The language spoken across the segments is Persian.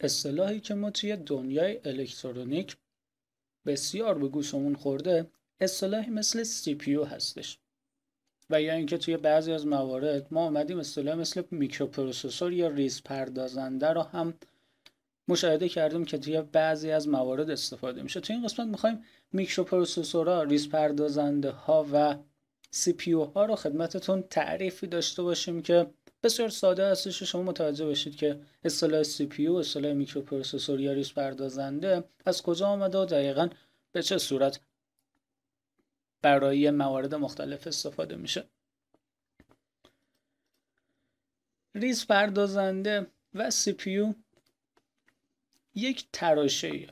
اصطلاحی که ما توی دنیای الکترونیک بسیار به گوشمون خورده اصطلاحی مثل سی هستش و یا اینکه توی بعضی از موارد ما اومدیم اصطلاحی مثل میکروپروسسور یا ریز پردازنده رو هم مشاهده کردیم که توی بعضی از موارد استفاده میشه توی این قسمت میخوایم میکروپروسسورها ریس پردازنده ها و سی ها رو خدمتتون تعریفی داشته باشیم که بسیار ساده هستش شما متوجه بشید که اصطلاح CPU اصطلاح میکروپروسسور یا ریز پردازنده از کجا آمده و دقیقا به چه صورت برای موارد مختلف استفاده میشه ریس پردازنده و CPU یک تراشه ایه.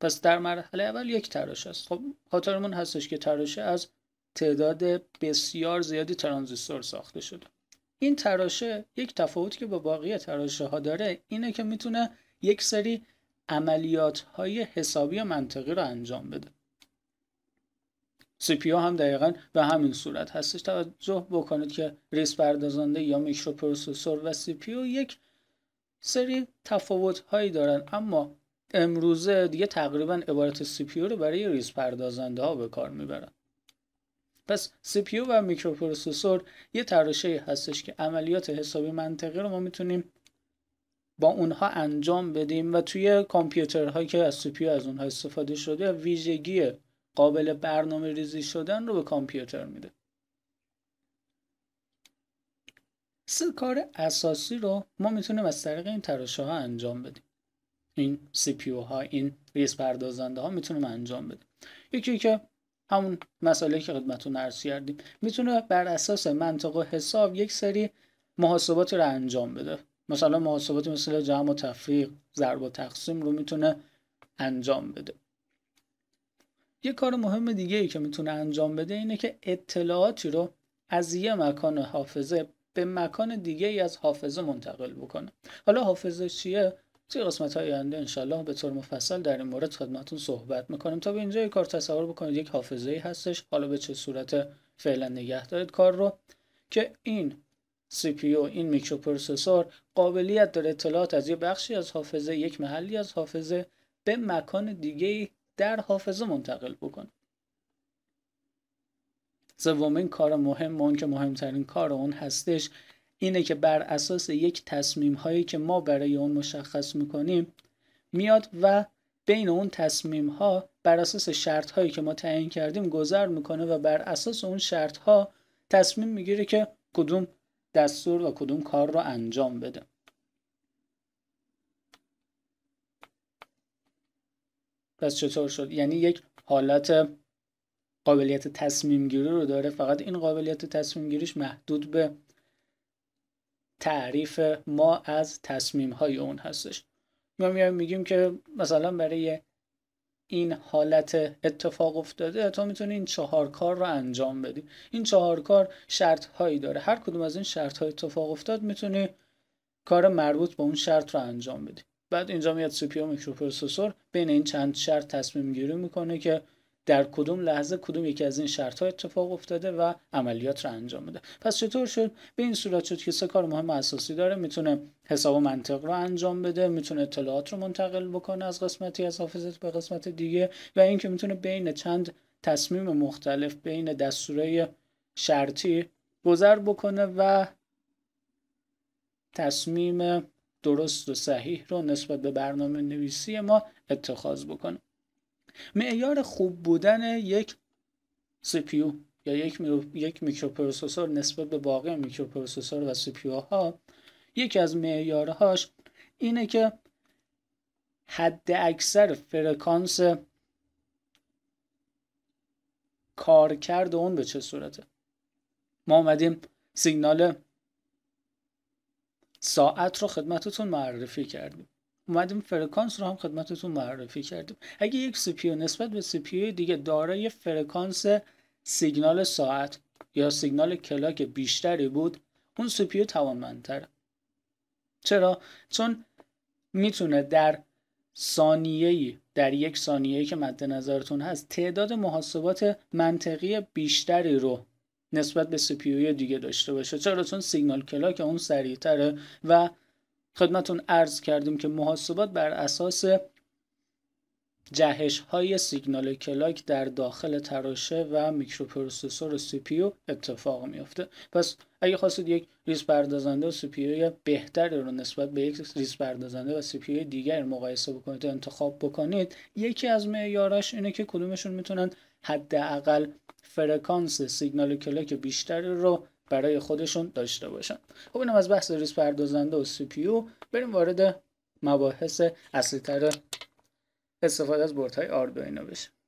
پس در مرحله اول یک تراشه است خب خاطرمون هستش که تراشه از تعداد بسیار زیادی ترانزیستور ساخته شده این تراشه یک تفاوت که با باقی تراشه ها داره اینه که میتونه یک سری عملیات های حسابی و منطقی رو انجام بده سی هم دقیقا به همین صورت هستش توجه بکنید که ریس پردازنده یا پروسسور و سی یک سری تفاوت هایی دارن اما امروزه دیگه تقریبا عبارت سی رو برای ریس پردازنده ها به کار میبرن پس سی و میکروپروسسور یه تراشه هستش که عملیات حسابی منطقی رو ما میتونیم با اونها انجام بدیم و توی کامپیوترهایی که از سی از اونها استفاده شده ویژگی قابل برنامه ریزی شدن رو به کامپیوتر میده سه کار اساسی رو ما میتونیم از طریق این تراشه ها انجام بدیم این سی ها این ریز پردازنده ها میتونیم انجام بدیم یکی که همون مسئله که خدمتتون عرض کردیم میتونه بر اساس منطق و حساب یک سری محاسبات رو انجام بده مثلا محاسبات مثل جمع و تفریق ضرب و تقسیم رو میتونه انجام بده یه کار مهم دیگه ای که میتونه انجام بده اینه که اطلاعاتی رو از یه مکان حافظه به مکان دیگه ای از حافظه منتقل بکنه حالا حافظه چیه توی قسمت های آینده انشالله به طور مفصل در این مورد خدمتون صحبت میکنیم تا به اینجا کار تصور بکنید یک حافظه ای هستش حالا به چه صورت فعلا نگه دارید کار رو که این CPU این میکروپروسسور قابلیت داره اطلاعات از یه بخشی از حافظه یک محلی از حافظه به مکان دیگه در حافظه منتقل بکنه سومین کار مهم اون که مهمترین کار اون هستش اینه که بر اساس یک تصمیم هایی که ما برای اون مشخص میکنیم میاد و بین اون تصمیم ها بر اساس شرط هایی که ما تعیین کردیم گذر میکنه و بر اساس اون شرط ها تصمیم میگیره که کدوم دستور و کدوم کار رو انجام بده پس چطور شد یعنی یک حالت قابلیت تصمیم گیری رو داره فقط این قابلیت تصمیم گیریش محدود به تعریف ما از تصمیم های اون هستش ما میایم میگیم که مثلا برای این حالت اتفاق افتاده تو میتونی این چهار کار رو انجام بدی این چهار کار شرط هایی داره هر کدوم از این شرط های اتفاق افتاد میتونی کار مربوط به اون شرط رو انجام بدی بعد اینجا میاد سی پی میکروپروسسور بین این چند شرط تصمیم گیری میکنه که در کدوم لحظه کدوم یکی از این شرط ها اتفاق افتاده و عملیات رو انجام بده پس چطور شد به این صورت شد که سه کار مهم اساسی داره میتونه حساب و منطق رو انجام بده میتونه اطلاعات رو منتقل بکنه از قسمتی از حافظه به قسمت دیگه و اینکه میتونه بین چند تصمیم مختلف بین دستورای شرطی گذر بکنه و تصمیم درست و صحیح رو نسبت به برنامه نویسی ما اتخاذ بکنه معیار خوب بودن یک CPU یا یک, میکروپروسسور نسبت به باقی میکروپروسسور و CPU ها یکی از معیارهاش اینه که حد اکثر فرکانس کارکرد اون به چه صورته ما آمدیم سیگنال ساعت رو خدمتتون معرفی کردیم اومدیم فرکانس رو هم خدمتتون معرفی کردیم اگه یک سی نسبت به سی دیگه دارای فرکانس سیگنال ساعت یا سیگنال کلاک بیشتری بود اون سی توانمندتره چرا چون میتونه در ثانیه در یک ثانیه که مد نظرتون هست تعداد محاسبات منطقی بیشتری رو نسبت به سپیوی دیگه داشته باشه چرا چون سیگنال کلاک اون سریعتره و خدمتون ارز کردیم که محاسبات بر اساس جهش های سیگنال کلاک در داخل تراشه و میکروپروسسور سی پی اتفاق میافته پس اگه خواستید یک ریس پردازنده و سی پی بهتری رو نسبت به یک ریس پردازنده و سی پی دیگر مقایسه بکنید و انتخاب بکنید یکی از معیاراش اینه که کدومشون میتونن حداقل فرکانس سیگنال کلاک بیشتری رو برای خودشون داشته باشن خب اینم از بحث ریس پردازنده و سی پیو بریم وارد مباحث اصلی تر استفاده از های آردوینو بشیم